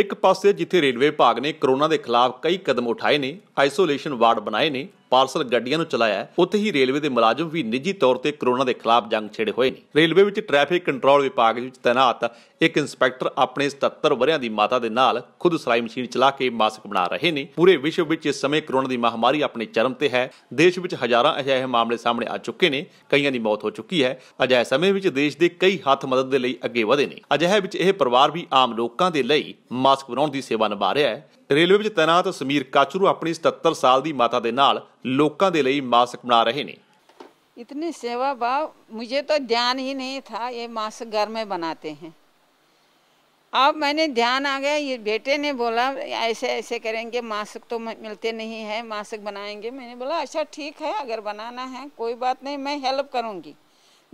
ਇੱਕ ਪਾਸੇ ਜਿੱਥੇ ਰੇਲਵੇ ਵਿਭਾਗ ਨੇ ਕਰੋਨਾ ਦੇ ਖਿਲਾਫ ਕਈ ਕਦਮ ਉਠਾਏ ਨੇ ਆਈਸੋਲੇਸ਼ਨ ਵਾਰਡ ਬਣਾਏ ਨੇ ਪਾਰਸਲ ਗੱਡੀਆਂ ਨੂੰ ਚਲਾਇਆ ਉੱਥੇ ਹੀ ਰੇਲਵੇ ਦੇ ਮੁਲਾਜ਼ਮ ਵੀ ਨਿੱਜੀ ਤੌਰ ਤੇ ਕਰੋਨਾ ਦੇ ਖਿਲਾਫ ਜੰਗ ਛੇੜੇ ਹੋਏ ਨੇ ਰੇਲਵੇ ਵਿੱਚ ਟ੍ਰੈਫਿਕ ਕੰਟਰੋਲ ਵਿਭਾਗ ਵਿੱਚ ਤਾਇਨਾਤ ਇੱਕ ਇੰਸਪੈਕਟਰ ਆਪਣੇ 77 ਵਰਿਆਂ ਦੀ ਮਾਤਾ ਦੇ ਨਾਲ ਖੁਦ ਸਲਾਈ ਮਸ਼ੀਨ ਚਲਾ ਕੇ ਮਾਸਕ ਬਣਾ ਰਹੇ ਨੇ ਪੂਰੇ ਵਿਸ਼ਵ ਵਿੱਚ ਇਸ ਸਮੇਂ ਕਰੋਨਾ ਦੀ ਮਹਾਮਾਰੀ ਆਪਣੇ ਚਰਮ ਤੇ ਹੈ ਦੇਸ਼ ਵਿੱਚ ਹਜ਼ਾਰਾਂ ਅਜਿਹੇ ਮਾਮਲੇ ਸਾਹਮਣੇ ਆ ਚੁੱਕੇ ਨੇ ਕਈਆਂ ਦੀ ਮੌਤ ਹੋ ਚੁੱਕੀ ਹੈ ਅਜਿਹੇ ਸਮੇਂ ਵਿੱਚ ਦੇਸ਼ ਦੇ ਕਈ ਹੱਥ ਮਦਦ ਦੇ ਲਈ ਅੱਗੇ ਵਧੇ ਨੇ ਅਜਿਹੇ ਵਿੱਚ ਇਹ ਪਰਿਵਾਰ ਵੀ ਆਮ ਲੋਕਾਂ ਦੇ ਲਈ ਮਾਸਕ ਬਣਾਉਣ ਦੀ ਸੇਵਾ ਨਿਭਾ ਰਿਹਾ ਹੈ रेलवे ਵਿੱਚ ਤਾਇਨਾਤ ਸਮੀਰ ਕਾਚਰੂ ਆਪਣੀ 77 ਸਾਲ ਦੀ ਮਾਤਾ ਦੇ के ਲੋਕਾਂ ਦੇ ਲਈ ਮਾਸਕ ਬਣਾ ਰਹੇ ਨੇ इतनी सेवा भाव मुझे तो ध्यान ही नहीं था ये मास्क घर में बनाते हैं अब मैंने ध्यान आ गया ये बेटे ने बोला ऐसे ऐसे करेंगे मास्क तो मिलते नहीं है मास्क बनाएंगे मैंने बोला अच्छा ठीक है अगर बनाना है कोई बात नहीं मैं हेल्प करूँगी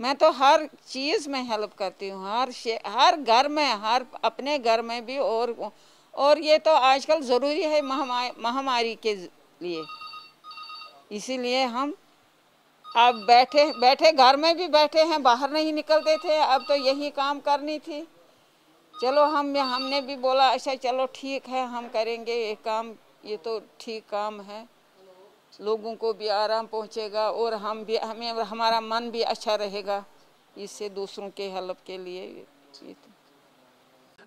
मैं तो हर चीज़ में हेल्प करती हूँ हर हर घर में हर अपने घर में भी और और ये तो आजकल ज़रूरी है महामारी के लिए इसीलिए हम अब बैठे बैठे घर में भी बैठे हैं बाहर नहीं निकलते थे अब तो यही काम करनी थी चलो हम हमने भी बोला अच्छा चलो ठीक है हम करेंगे ये काम ये तो ठीक काम है लोगों को भी आराम पहुंचेगा और हम भी हमें हमारा मन भी अच्छा रहेगा इससे दूसरों के हेल्प के लिए ये तो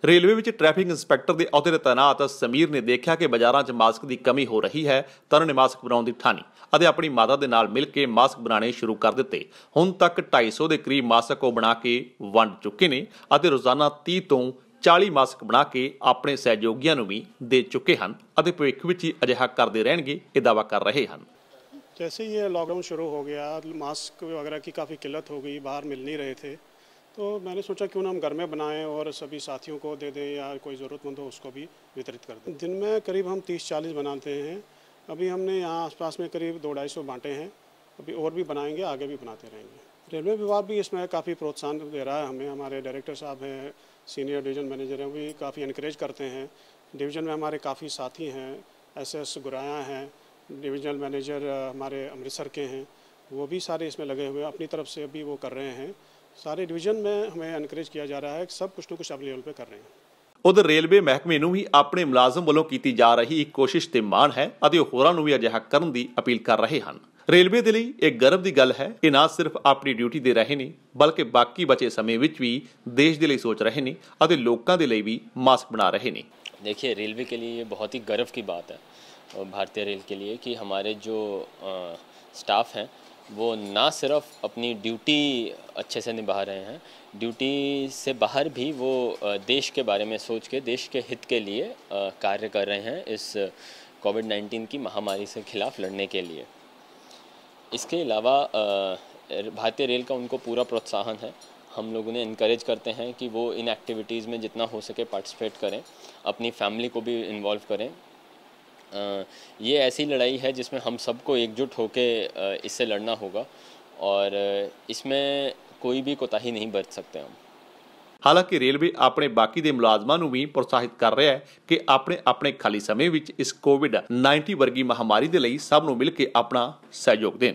ਰੇਲਵੇ ਵਿੱਚ ਟ੍ਰੈਫਿਕ ਇੰਸਪੈਕਟਰ ਦੇ ਅਹੁਦੇ ਤੇ ਤਾਇਨਾਤ ਸਮੀਰ ਨੇ ਦੇਖਿਆ ਕਿ ਬਾਜ਼ਾਰਾਂ 'ਚ ਮਾਸਕ ਦੀ ਕਮੀ ਹੋ ਰਹੀ ਹੈ ਤਾਂ ਉਹਨੇ ਮਾਸਕ ਬਣਾਉਣ ਦੀ ਠਾਣੀ ਅਤੇ ਆਪਣੀ ਮਾਤਾ ਦੇ ਨਾਲ ਮਿਲ ਕੇ ਮਾਸਕ ਬਣਾਉਣੇ ਸ਼ੁਰੂ ਕਰ ਦਿੱਤੇ ਹੁਣ ਤੱਕ 250 ਦੇ ਕਰੀਬ ਮਾਸਕ ਉਹ ਬਣਾ ਕੇ ਵੰਡ ਚੁੱਕੇ ਨੇ ਅਤੇ ਰੋਜ਼ਾਨਾ 30 ਤੋਂ 40 ਮਾਸਕ ਬਣਾ ਕੇ ਆਪਣੇ ਸਹਿਯੋਗੀਆਂ ਨੂੰ ਵੀ ਦੇ ਚੁੱਕੇ ਹਨ ਅਤੇ ਭਵਿੱਖ ਵਿੱਚ ਹੀ ਅਜਿਹਾ ਕਰਦੇ ਰਹਿਣਗੇ ਇਹ ਦਾਵਾ ਕਰ ਰਹੇ ਹਨ ਹੀ ਇਹ ਲੋਕਡਾਊਨ ਸ਼ੁਰੂ ਹੋ ਗਿਆ ਮਾਸਕ ਵਗੈਰਾ ਕੀ ਕਾਫੀ ਕਿੱਲਤ ਹੋ ਗਈ ਬਾਹਰ ਮਿਲ ਨਹੀਂ ਰਹੇ ਥੇ तो मैंने सोचा क्यों ना हम घर में बनाएं और सभी साथियों को दे दें या कोई ज़रूरतमंद हो उसको भी वितरित कर दें दिन में करीब हम तीस चालीस बनाते हैं अभी हमने यहाँ आसपास में करीब दो ढाई सौ बांटे हैं अभी और भी बनाएंगे आगे भी बनाते रहेंगे रेलवे विभाग भी इसमें काफ़ी प्रोत्साहन दे रहा है हमें हमारे डायरेक्टर साहब हैं सीनियर डिवीजन मैनेजर हैं भी काफ़ी इनक्रेज करते हैं डिवीजन में हमारे काफ़ी साथी हैं एस एस गुराया हैं डिविजनल मैनेजर हमारे अमृतसर के हैं वो भी सारे इसमें लगे हुए अपनी तरफ से भी वो कर रहे हैं ਸਾਰੇ ਡਿਵੀਜ਼ਨ ਮੈਂ ਹਮੇ ਅਨਕਰੇਜ ਕੀਤਾ ਜਾ ਰਿਹਾ ਹੈ ਸਭ ਕੁਝ ਨੂੰ ਕੁਝ ਆਪਣੇ ਲੈਵਲ ਤੇ ਕਰ ਰਹੇ ਹਾਂ ਉਧਰ ਰੇਲਵੇ ਮਹਿਕਮੇ ਨੂੰ ਵੀ ਆਪਣੇ ਮੁਲਾਜ਼ਮ ਵੱਲੋਂ ਕੀਤੀ ਜਾ ਰਹੀ ਇੱਕ ਕੋਸ਼ਿਸ਼ ਤੇ ਮਾਣ ਹੈ ਅਤੇ ਹੋਰਾਂ ਨੂੰ ਵੀ ਅਜਿਹਾ ਕਰਨ ਦੀ ਅਪੀਲ ਕਰ ਰਹੇ ਹਨ ਰੇਲਵੇ ਦੇ ਲਈ ਇਹ ਗਰਵ ਦੀ ਗੱਲ ਹੈ ਕਿ ਨਾ ਸਿਰਫ ਆਪਣੀ ਡਿਊਟੀ ਦੇ ਰਹੇ ਨੇ ਬਲਕਿ ਬਾਕੀ ਬਚੇ ਸਮੇਂ ਵਿੱਚ ਵੀ ਦੇਸ਼ ਦੇ ਲਈ ਸੋਚ ਰਹੇ ਨੇ ਅਤੇ ਲੋਕਾਂ ਦੇ ਲਈ ਵੀ ਮਾਸਕ ਬਣਾ ਰਹੇ ਨੇ ਦੇਖਿਏ ਰੇਲਵੇ ਕੇ ਲਈ ਇਹ ਬਹੁਤ ਹੀ ਗਰਵ ਕੀ ਬਾਤ ਹੈ ਭਾਰਤੀ ਰੇਲ ਕੇ ਲਈ ਕਿ ਹਮਾਰੇ ਜੋ ਸਟਾਫ ਹੈ वो ना सिर्फ अपनी ड्यूटी अच्छे से निभा रहे हैं ड्यूटी से बाहर भी वो देश के बारे में सोच के देश के हित के लिए कार्य कर रहे हैं इस कोविड नाइन्टीन की महामारी से खिलाफ लड़ने के लिए इसके अलावा भारतीय रेल का उनको पूरा प्रोत्साहन है हम लोग उन्हें इनक्रेज करते हैं कि वो इन एक्टिविटीज़ में जितना हो सके पार्टिसिपेट करें अपनी फैमिली को भी इन्वॉल्व करें ये ऐसी लड़ाई है जिसमें हम सबको एकजुट होकर इससे लड़ना होगा और इसमें ਕੋਈ ਵੀ ਕੋਤਾਹੀ ਨਹੀਂ ਵਰਤ ਸਕਦੇ ਹਾਂ ਹਾਲਾਂਕਿ ਰੇਲਵੇ ਆਪਣੇ ਬਾਕੀ ਦੇ ਮੁਲਾਜ਼ਮਾਂ ਨੂੰ ਵੀ ਪ੍ਰੋਤਸਾਹਿਤ ਕਰ ਰਿਹਾ ਹੈ ਕਿ ਆਪਣੇ ਆਪਣੇ ਖਾਲੀ ਸਮੇਂ ਵਿੱਚ ਇਸ ਕੋਵਿਡ-19 ਵਰਗੀ ਮਹਾਮਾਰੀ ਦੇ ਲਈ ਸਭ ਨੂੰ ਮਿਲ ਕੇ ਆਪਣਾ ਸਹਿਯੋਗ ਦੇਣ